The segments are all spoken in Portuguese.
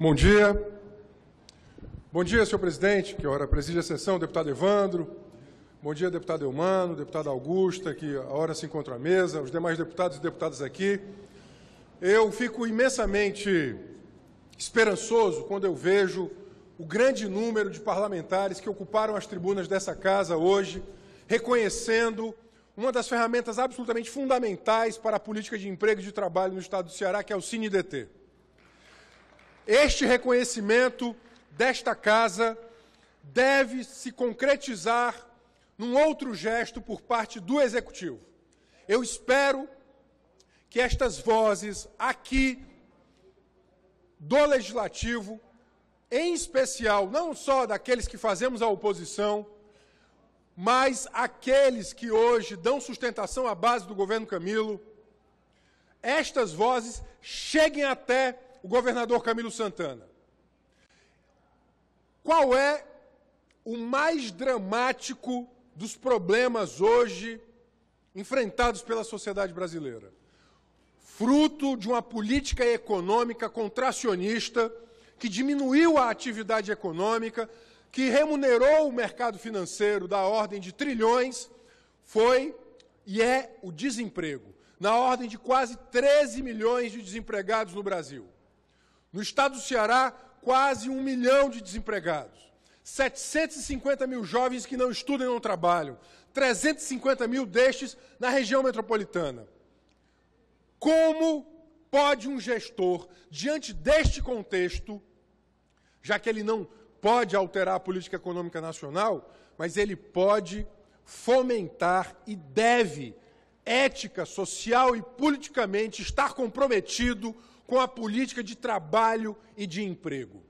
Bom dia. Bom dia, senhor presidente, que ora preside a sessão, deputado Evandro. Bom dia, deputado Eumano, deputado Augusta, que a hora se encontra à mesa, os demais deputados e deputadas aqui. Eu fico imensamente esperançoso quando eu vejo o grande número de parlamentares que ocuparam as tribunas dessa casa hoje, reconhecendo uma das ferramentas absolutamente fundamentais para a política de emprego e de trabalho no Estado do Ceará, que é o CineDT. Este reconhecimento desta casa deve se concretizar num outro gesto por parte do Executivo. Eu espero que estas vozes aqui do Legislativo, em especial não só daqueles que fazemos a oposição, mas aqueles que hoje dão sustentação à base do governo Camilo, estas vozes cheguem até o governador Camilo Santana. Qual é o mais dramático dos problemas hoje enfrentados pela sociedade brasileira? Fruto de uma política econômica contracionista que diminuiu a atividade econômica, que remunerou o mercado financeiro da ordem de trilhões, foi e é o desemprego, na ordem de quase 13 milhões de desempregados no Brasil. No estado do Ceará, quase um milhão de desempregados. 750 mil jovens que não estudam e não trabalham. 350 mil destes na região metropolitana. Como pode um gestor, diante deste contexto, já que ele não pode alterar a política econômica nacional, mas ele pode fomentar e deve, ética, social e politicamente, estar comprometido com a política de trabalho e de emprego.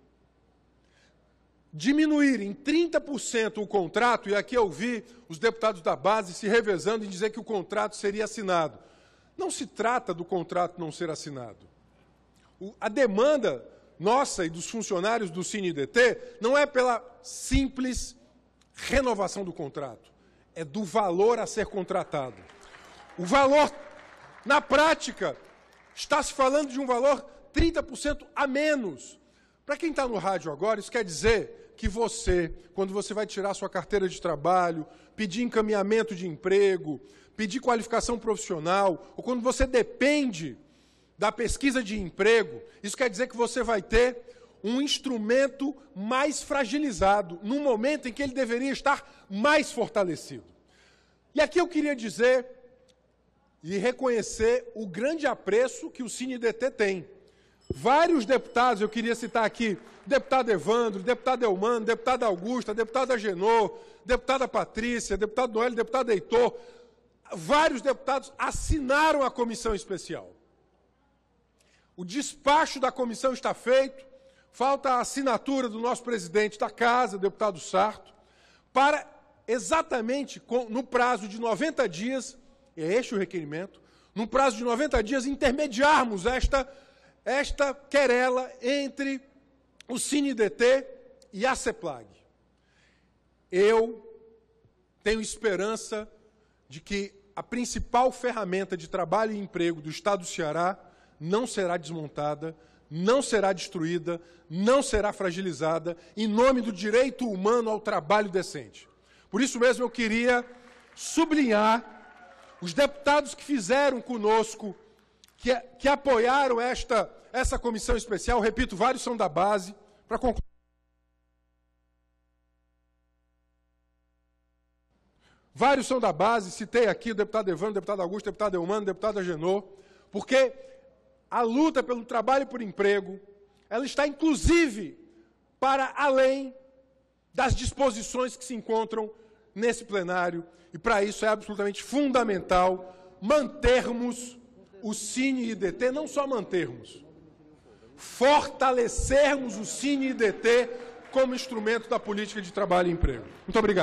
Diminuir em 30% o contrato, e aqui eu vi os deputados da base se revezando em dizer que o contrato seria assinado. Não se trata do contrato não ser assinado. O, a demanda nossa e dos funcionários do CineDT não é pela simples renovação do contrato, é do valor a ser contratado. O valor, na prática, Está se falando de um valor 30% a menos. Para quem está no rádio agora, isso quer dizer que você, quando você vai tirar sua carteira de trabalho, pedir encaminhamento de emprego, pedir qualificação profissional, ou quando você depende da pesquisa de emprego, isso quer dizer que você vai ter um instrumento mais fragilizado, num momento em que ele deveria estar mais fortalecido. E aqui eu queria dizer e reconhecer o grande apreço que o CineDT tem. Vários deputados, eu queria citar aqui, deputado Evandro, deputado Elmano, deputada Augusta, deputada Genô deputada Patrícia, deputado Noel, deputado Heitor, vários deputados assinaram a comissão especial. O despacho da comissão está feito, falta a assinatura do nosso presidente da casa, deputado Sarto, para exatamente no prazo de 90 dias é este o requerimento, num prazo de 90 dias, intermediarmos esta, esta querela entre o CineDT e a CEPLAG. Eu tenho esperança de que a principal ferramenta de trabalho e emprego do Estado do Ceará não será desmontada, não será destruída, não será fragilizada, em nome do direito humano ao trabalho decente. Por isso mesmo eu queria sublinhar os deputados que fizeram conosco, que, que apoiaram esta, essa comissão especial, repito, vários são da base, para concluir. Vários são da base, citei aqui o deputado Evandro, o deputado Augusto, o deputado Eumano, o deputado Agenor, porque a luta pelo trabalho por emprego, ela está inclusive para além das disposições que se encontram nesse plenário, e para isso é absolutamente fundamental mantermos o Cine IDT, não só mantermos, fortalecermos o Cine IDT como instrumento da política de trabalho e emprego. Muito obrigado.